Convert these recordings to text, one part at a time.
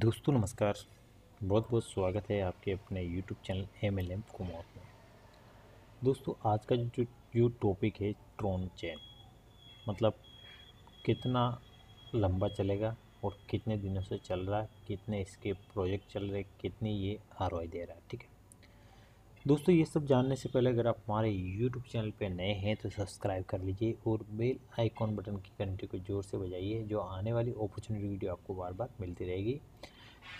दोस्तों नमस्कार बहुत बहुत स्वागत है आपके अपने YouTube channel M L M Kumar में दोस्तों आज का जो जो टॉपिक है ट्रोन चैन मतलब कितना लंबा चलेगा और कितने दिनों से चल रहा है कितने इसके प्रोजेक्ट चल रहे कितनी ये आर दे रहा है ठीक है दोस्तों ये सब जानने से पहले अगर आप हमारे यूट्यूब चैनल पर नए हैं तो सब्सक्राइब कर लीजिए और बेल आइकॉन बटन की घंटी को ज़ोर से बजाइए जो आने वाली अपॉर्चुनिटी वीडियो आपको बार बार मिलती रहेगी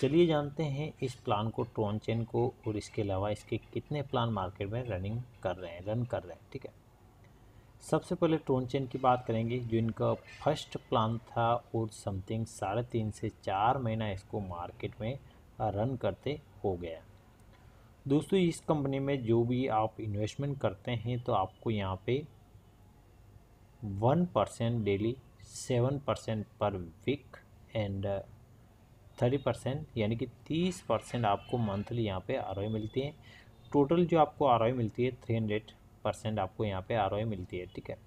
चलिए जानते हैं इस प्लान को ट्रोन चेन को और इसके अलावा इसके कितने प्लान मार्केट में रनिंग कर रहे हैं रन कर रहे हैं ठीक है सबसे पहले ट्रोन चेन की बात करेंगे जो इनका फर्स्ट प्लान था और समथिंग साढ़े तीन से चार महीना इसको मार्केट में रन करते हो गया दोस्तों इस कंपनी में जो भी आप इन्वेस्टमेंट करते हैं तो आपको यहाँ पे one percent daily seven percent per week and thirty percent यानी कि तीस परसेंट आपको मंथली यहाँ पे आर मिलती है टोटल जो आपको आर मिलती है थ्री हंड्रेड परसेंट आपको यहाँ पे आर मिलती है ठीक है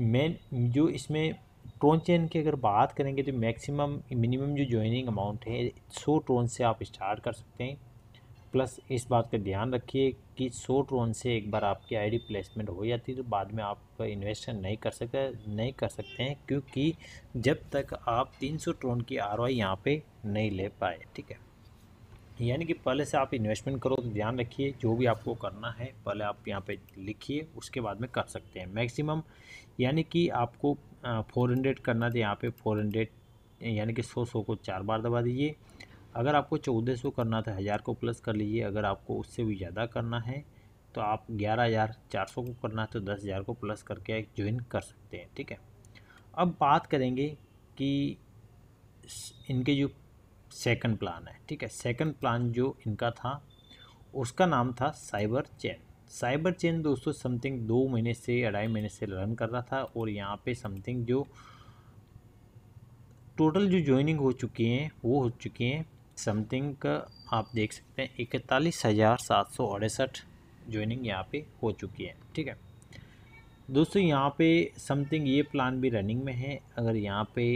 मेन जो इसमें ट्रोन चेन की अगर बात करेंगे तो मैक्सिमम मिनिमम जो ज्वाइनिंग अमाउंट है सौ ट्रोन से आप स्टार्ट कर सकते हैं प्लस इस बात का ध्यान रखिए कि शॉर्ट रोन से एक बार आपकी आईडी प्लेसमेंट हो जाती है तो बाद में आप इन्वेस्टमेंट नहीं कर सकते नहीं कर सकते हैं क्योंकि जब तक आप तीन सौ ट्रोन की आर वाई यहाँ पर नहीं ले पाए ठीक है यानी कि पहले से आप इन्वेस्टमेंट करो तो ध्यान रखिए जो भी आपको करना है पहले आप यहाँ पे लिखिए उसके बाद में कर सकते हैं मैक्सिमम यानी कि आपको फोर हंड्रेड करना था तो यहाँ पे फोर हंड्रेड यानी कि सौ सौ को चार बार दबा दीजिए अगर आपको चौदह सौ करना था हज़ार को प्लस कर लीजिए अगर आपको उससे भी ज़्यादा करना है तो आप ग्यारह हज़ार चार सौ को करना है तो दस हज़ार को प्लस करके ज्वाइन कर सकते हैं ठीक है अब बात करेंगे कि इनके जो सेकंड प्लान है ठीक है सेकंड प्लान जो इनका था उसका नाम था साइबर चैन साइबर चैन दोस्तों समथिंग दो महीने से अढ़ाई महीने से रन कर रहा था और यहाँ पे समथिंग जो टोटल जो ज्वाइनिंग हो चुकी हैं वो हो चुकी हैं समथिंग आप देख सकते हैं इकतालीस हज़ार सात सौ अड़सठ ज्वाइनिंग यहाँ पे हो चुकी है ठीक है दोस्तों यहाँ पे समथिंग ये प्लान भी रनिंग में है अगर यहाँ पे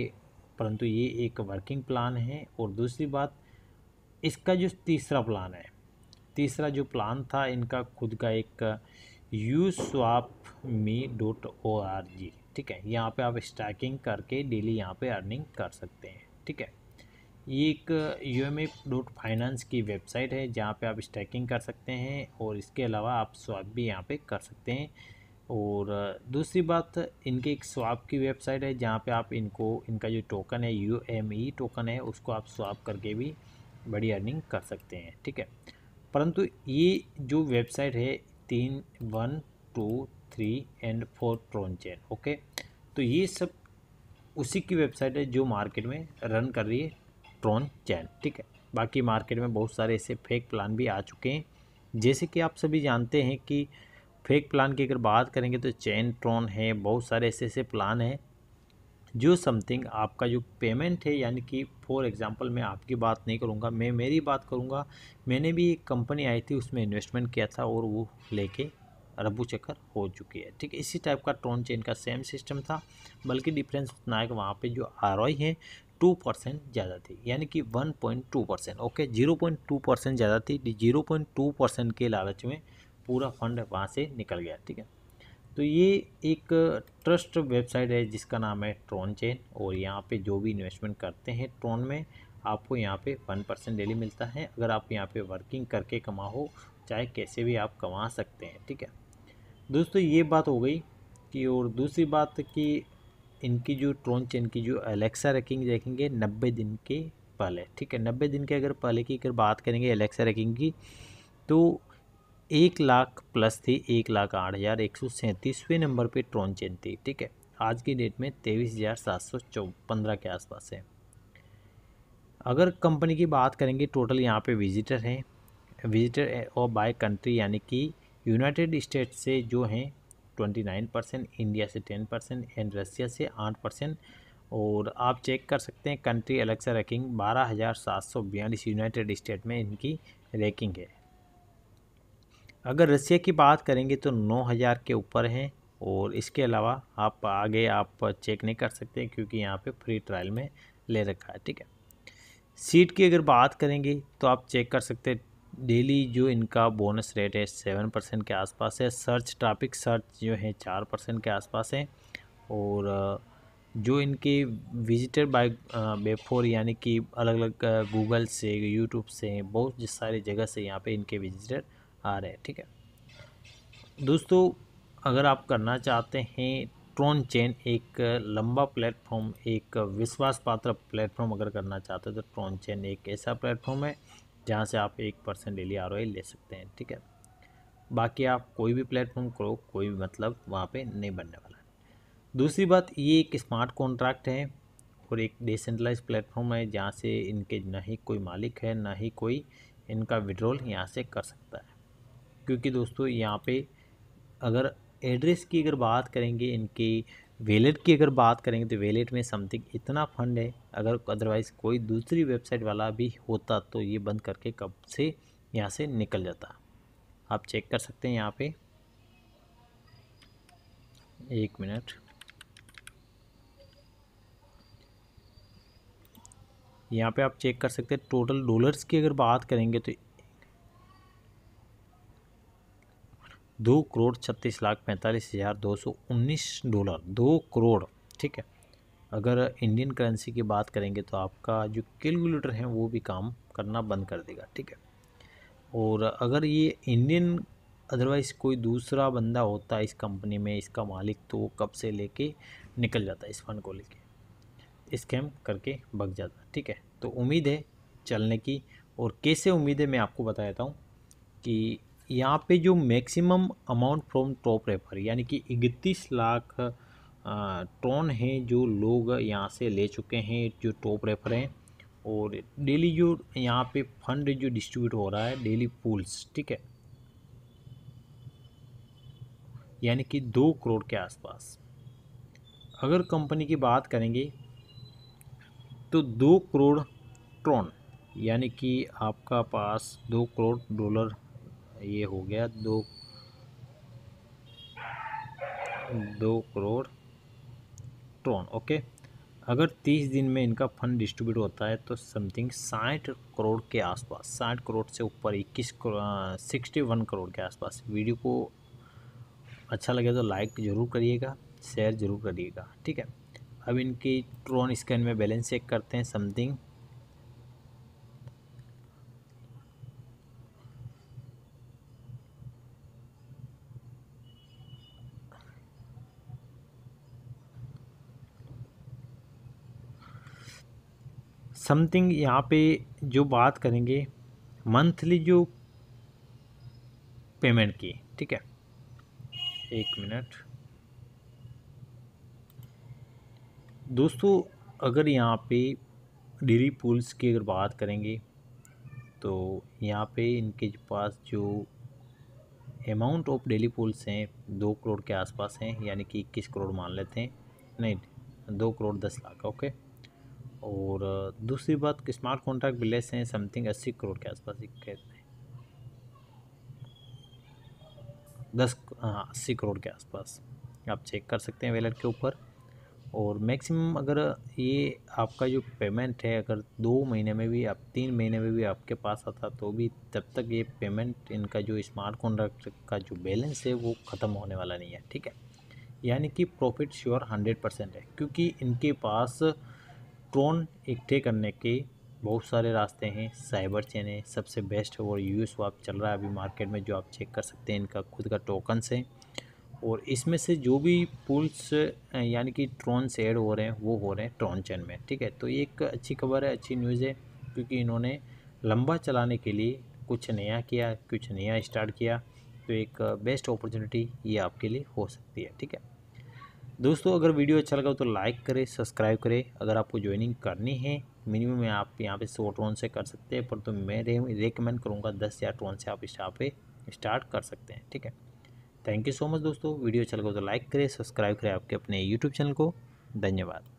परंतु ये एक वर्किंग प्लान है और दूसरी बात इसका जो तीसरा प्लान है तीसरा जो प्लान था इनका खुद का एक U swap me dot O R G ठीक है यहाँ पे आप स्टैकिंग करके डेली यहाँ पे अर्निंग कर सकते हैं ठीक है ये एक यू एम डॉट फाइनेंस की वेबसाइट है जहाँ पे आप स्टैकिंग कर सकते हैं और इसके अलावा आप स्वाप भी यहाँ पे कर सकते हैं और दूसरी बात इनके एक स्वाप की वेबसाइट है जहाँ पे आप इनको इनका जो टोकन है यू एम ई टोकन है उसको आप स्वाप करके भी बड़ी अर्निंग कर सकते हैं ठीक है परंतु ये जो वेबसाइट है तीन one two three and four Tron chain okay तो ये सब उसी की वेबसाइट है जो मार्केट में रन कर रही है इलेक्ट्रॉन चैन ठीक है बाकी मार्केट में बहुत सारे ऐसे फेक प्लान भी आ चुके हैं जैसे कि आप सभी जानते हैं कि फेक प्लान की अगर बात करेंगे तो चैन ट्रॉन है बहुत सारे ऐसे ऐसे प्लान हैं जो समथिंग आपका जो पेमेंट है यानी कि फॉर एग्जांपल मैं आपकी बात नहीं करूंगा मैं मेरी बात करूंगा मैंने भी एक कंपनी आई थी उसमें इन्वेस्टमेंट किया था और वो लेके रबू चक्कर हो चुकी है ठीक है इसी टाइप का ट्रोन चेन का सेम सिस्टम था बल्कि डिफरेंस उतना है कि वहाँ पे जो आर है टू परसेंट ज़्यादा थी यानी कि one point two percent okay zero point two percent ज़्यादा थी जीरो पॉइंट टू परसेंट के लालच में पूरा फंड वहाँ से निकल गया ठीक है तो ये एक ट्रस्ट वेबसाइट है जिसका नाम है ट्रॉन चेन और यहाँ पे जो भी इन्वेस्टमेंट करते हैं ट्रॉन में आपको यहाँ पे वन परसेंट डेली मिलता है अगर आप यहाँ पे वर्किंग करके कमाओ चाहे कैसे भी आप कमा सकते हैं ठीक है दोस्तों ये बात हो गई कि और दूसरी बात कि इनकी जो ट्रोन चेन की जो एलेक्सा रैकिंग देखेंगे नब्बे दिन के पहले ठीक है नब्बे दिन के अगर पहले की अगर बात करेंगे एलेक्सा रैकिंग की तो एक लाख प्लस थी एक लाख आठ हज़ार एक सौ सैंतीसवें नंबर पे ट्रोन चेन थी ठीक है आज की डेट में तेईस हज़ार सात सौ चौ पंद्रह के आसपास है अगर कंपनी की बात करेंगे टोटल यहाँ पे विजिटर हैं विजिटर और बाय कंट्री यानी कि यूनाइटेड स्टेट से जो हैं ट्वेंटी नाइन परसेंट इंडिया से टेन परसेंट एंड रसिया से आठ परसेंट और आप चेक कर सकते हैं कंट्री अलग से रैकिंग बारह हज़ार सात सौ बयालीस यूनाइटेड स्टेट में इनकी रैकिंग है अगर रसिया की बात करेंगे तो नौ हज़ार के ऊपर हैं और इसके अलावा आप आगे आप चेक नहीं कर सकते क्योंकि यहाँ पर फ्री ट्रायल में ले रखा है ठीक है सीट की अगर बात करेंगे तो आप चेक कर सकते हैं डेली जो इनका बोनस रेट है सेवन परसेंट के आसपास है सर्च ट्रैफिक सर्च जो है चार परसेंट के आसपास है और जो इनके विजिटर बाय बेफोर यानी कि अलग अलग गूगल से यूट्यूब से बहुत सारी जगह से यहाँ पे इनके विजिटर आ रहे हैं ठीक है दोस्तों अगर आप करना चाहते हैं ट्रोन चेन एक लंबा प्लेटफॉर्म एक विश्वास पात्र प्लेटफॉर्म अगर करना चाहते हो तो ट्रोन चेन एक ऐसा प्लेटफॉर्म है जहाँ से आप एक परसेंट डेली आर ले सकते हैं ठीक है बाकी आप कोई भी प्लेटफॉर्म करो कोई भी मतलब वहाँ पे नहीं बनने वाला दूसरी बात ये एक स्मार्ट कॉन्ट्रैक्ट है और एक डिसेंट्रलाइज प्लेटफॉर्म है जहाँ से इनके ना ही कोई मालिक है ना ही कोई इनका विड्रॉल यहाँ से कर सकता है क्योंकि दोस्तों यहाँ पे अगर एड्रेस की अगर बात करेंगे इनकी वेलेट की अगर बात करेंगे तो वेलेट में समथिंग इतना फंड है अगर अदरवाइज़ कोई दूसरी वेबसाइट वाला भी होता तो ये बंद करके कब से यहाँ से निकल जाता आप चेक कर सकते हैं यहाँ पे एक मिनट यहाँ पे आप चेक कर सकते हैं टोटल डॉलर्स की अगर बात करेंगे तो दो करोड़ छत्तीस लाख पैंतालीस हज़ार दो सौ उन्नीस डॉलर दो करोड़ ठीक है अगर इंडियन करेंसी की बात करेंगे तो आपका जो कैलकुलेटर है वो भी काम करना बंद कर देगा ठीक है और अगर ये इंडियन अदरवाइज़ कोई दूसरा बंदा होता है इस कंपनी में इसका मालिक तो वो कब से लेके निकल जाता है इस फंड को लेके स्कैम करके भग जाता ठीक है तो उम्मीद है चलने की और कैसे उम्मीद है मैं आपको बता देता हूँ कि यहाँ पे जो maximum amount from top refer यानी कि इकतीस लाख टोन हैं जो लोग यहाँ से ले चुके हैं जो टॉप रेफर हैं और डेली जो यहाँ पे फंड जो डिस्ट्रीब्यूट हो रहा है डेली पूल्स ठीक है यानी कि दो करोड़ के आसपास अगर कंपनी की बात करेंगे तो दो करोड़ ट्रॉन यानी कि आपका पास दो करोड़ डॉलर ये हो गया दो दो करोड़ इलेक्ट्रॉन ओके अगर तीस दिन में इनका फंड डिस्ट्रीब्यूट होता है तो समथिंग साठ करोड़ के आसपास साठ करोड़ से ऊपर इक्कीस सिक्सटी वन करोड़ के आसपास वीडियो को अच्छा लगे तो लाइक ज़रूर करिएगा शेयर ज़रूर करिएगा ठीक है अब इनकी ट्रोन स्कैन में बैलेंस चेक करते हैं समथिंग समथिंग यहाँ पे जो बात करेंगे मंथली जो पेमेंट की ठीक है एक मिनट दोस्तों अगर यहाँ पे डेली पुल्स की अगर बात करेंगे तो यहाँ पे इनके पास जो अमाउंट ऑफ डेली पुल्स हैं दो करोड़ के आसपास हैं यानी कि इक्कीस करोड़ मान लेते हैं नहीं दो करोड़ दस लाख ओके और दूसरी बात स्मार्ट कॉन्ट्रैक्ट लेस हैं समथिंग अस्सी करोड़ के आसपास कहते हैं दस हाँ अस्सी करोड़ के आसपास आप चेक कर सकते हैं वेलेट के ऊपर और मैक्सिमम अगर ये आपका जो पेमेंट है अगर दो महीने में भी आप तीन महीने में भी आपके पास आता तो भी तब तक ये पेमेंट इनका जो स्मार्ट कॉन्ट्रैक्ट का जो बैलेंस है वो ख़त्म होने वाला नहीं है ठीक है यानी कि प्रॉफिट श्योर हंड्रेड परसेंट है क्योंकि इनके पास ड्रोन इकट्ठे करने के बहुत सारे रास्ते हैं साइबर चेन है सबसे बेस्ट है और यू स्वाप चल रहा है अभी मार्केट में जो आप चेक कर सकते हैं इनका खुद का टोकन्स है और इसमें से जो भी पुल्स यानी कि से ऐड हो रहे हैं वो हो रहे हैं ट्रोन चेन में ठीक है तो ये एक अच्छी खबर है अच्छी न्यूज़ है क्योंकि इन्होंने लंबा चलाने के लिए कुछ नया किया कुछ नया स्टार्ट किया तो एक बेस्ट अपॉर्चुनिटी ये आपके लिए हो सकती है ठीक है दोस्तों अगर वीडियो अच्छा लगा तो लाइक करें सब्सक्राइब करें अगर आपको ज्वाइनिंग करनी है मिनिमम में आप यहाँ पे सौ ट्रोन से कर सकते हैं पर तो मैं रिकमेंड करूँगा दस हज़ार ट्रोन से आप यहाँ पे स्टार्ट कर सकते हैं ठीक है थैंक यू सो मच दोस्तों वीडियो अच्छा लगा तो लाइक करें सब्सक्राइब करें आपके अपने यूट्यूब चैनल को धन्यवाद